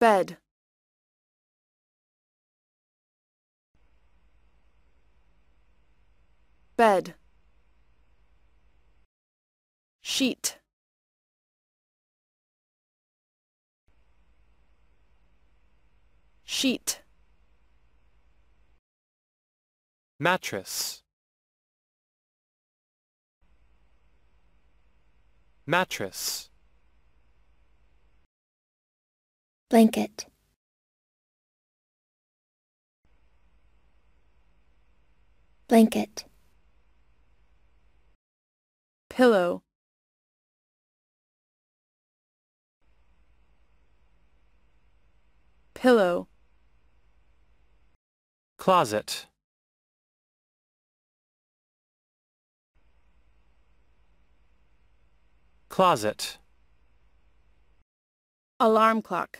Bed. Bed. Sheet. Sheet. Mattress. Mattress. Blanket. Blanket. Pillow. Pillow. Closet. Closet. Alarm clock.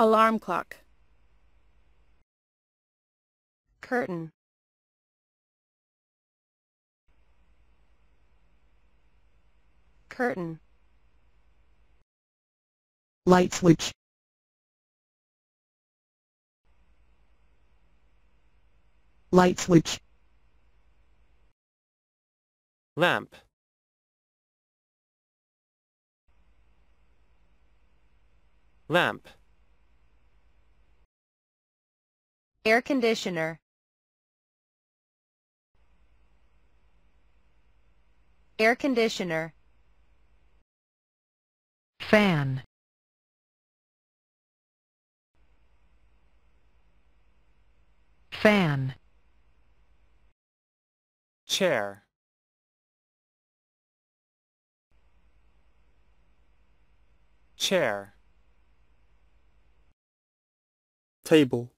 Alarm clock. Curtain. Curtain. Light switch. Light switch. Lamp. Lamp. Air conditioner. Air conditioner. Fan. Fan. Chair. Chair. Table.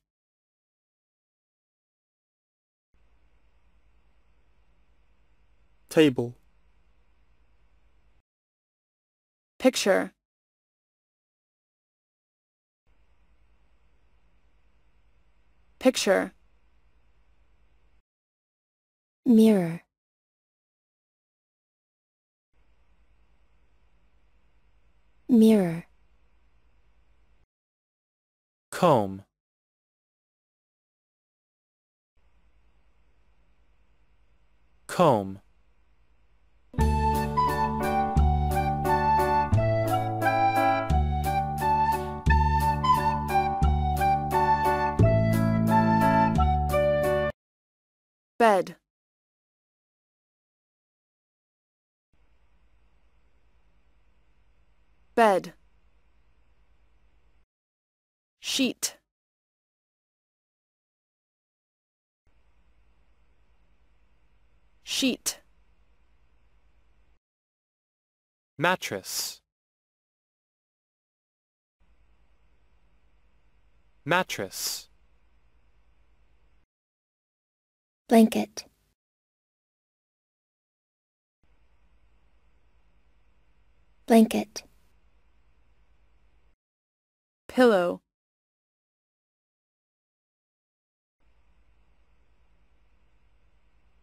table picture picture mirror mirror comb comb Bed. Bed. Sheet. Sheet. Mattress. Mattress. Blanket. Blanket. Pillow.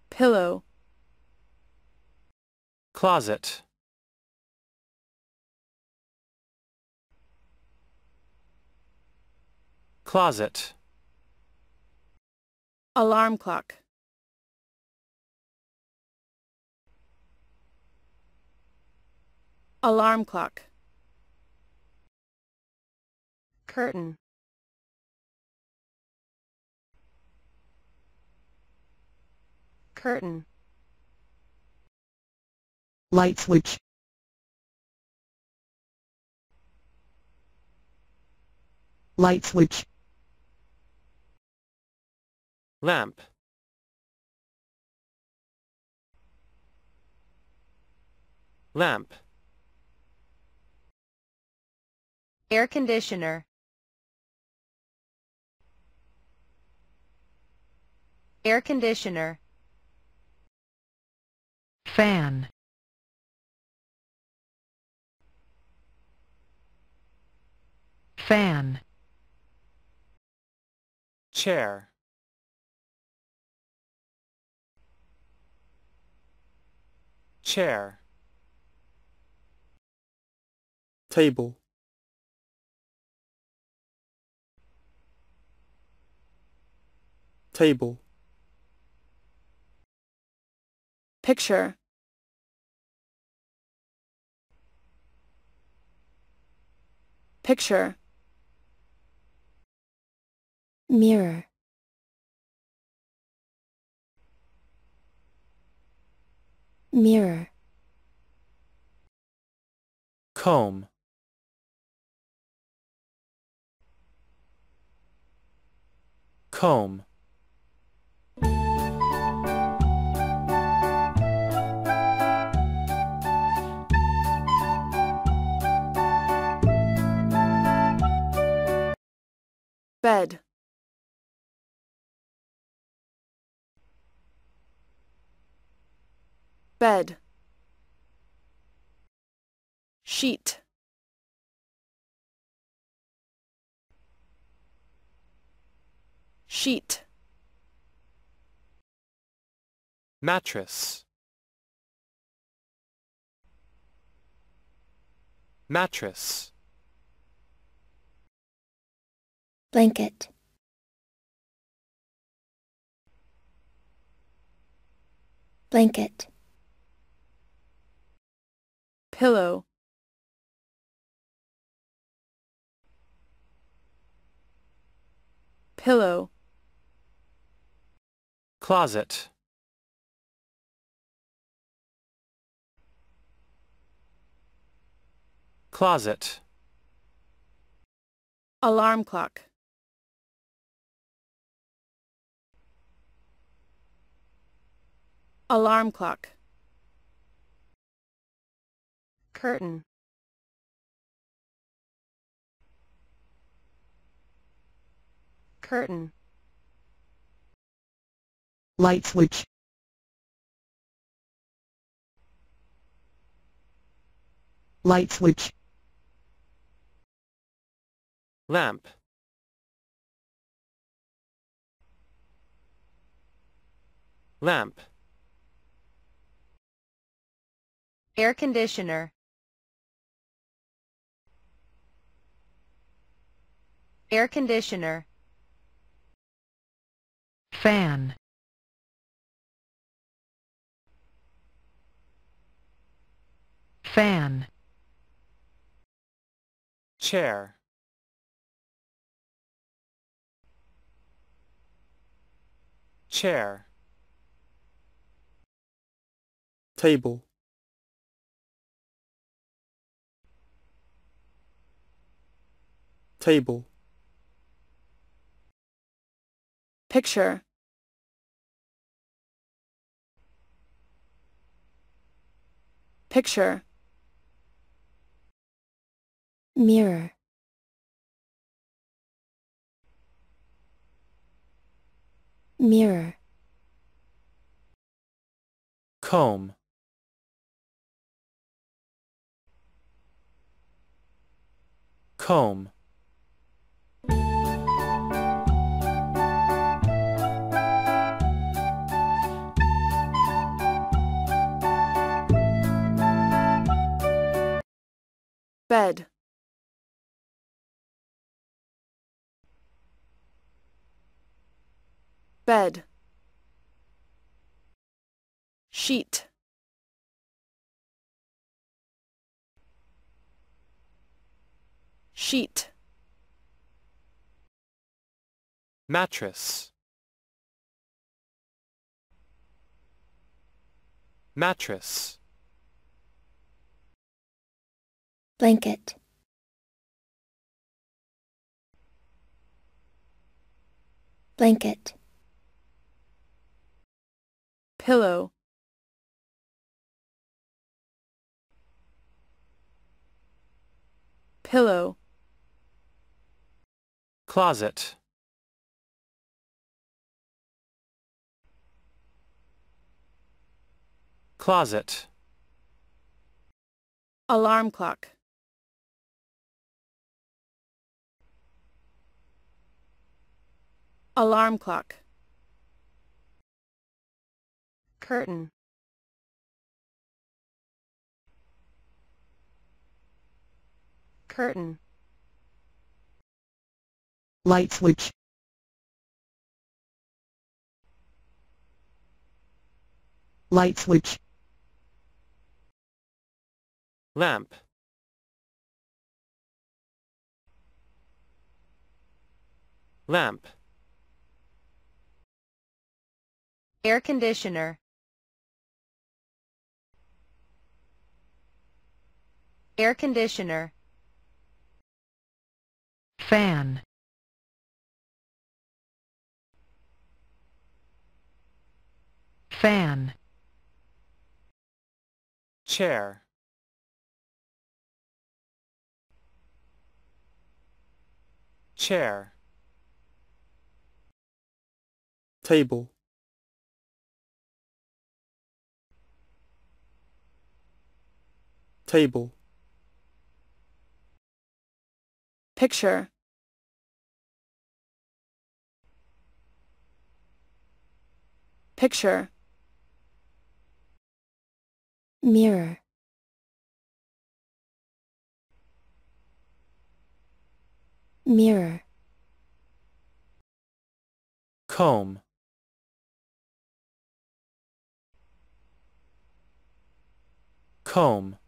Pillow. Closet. Closet. Alarm clock. Alarm clock. Curtain. Curtain. Light switch. Light switch. Lamp. Lamp. Air conditioner. Air conditioner. Fan. Fan. Chair. Chair. Table. table picture picture mirror mirror comb comb Bed. Bed. Sheet. Sheet. Mattress. Mattress. Blanket. Blanket. Pillow. Pillow. Closet. Closet. Alarm clock. Alarm clock. Curtain. Curtain. Light switch. Light switch. Lamp. Lamp. Air conditioner. Air conditioner. Fan. Fan. Chair. Chair. Table. Table. Picture. Picture. Mirror. Mirror. Comb. Comb. Bed. Bed. Sheet. Sheet. Mattress. Mattress. Blanket. Blanket. Pillow. Pillow. Closet. Closet. Alarm clock. Alarm clock. Curtain. Curtain. Light switch. Light switch. Lamp. Lamp. Air conditioner. Air conditioner. Fan. Fan. Chair. Chair. Table. table picture picture mirror mirror comb comb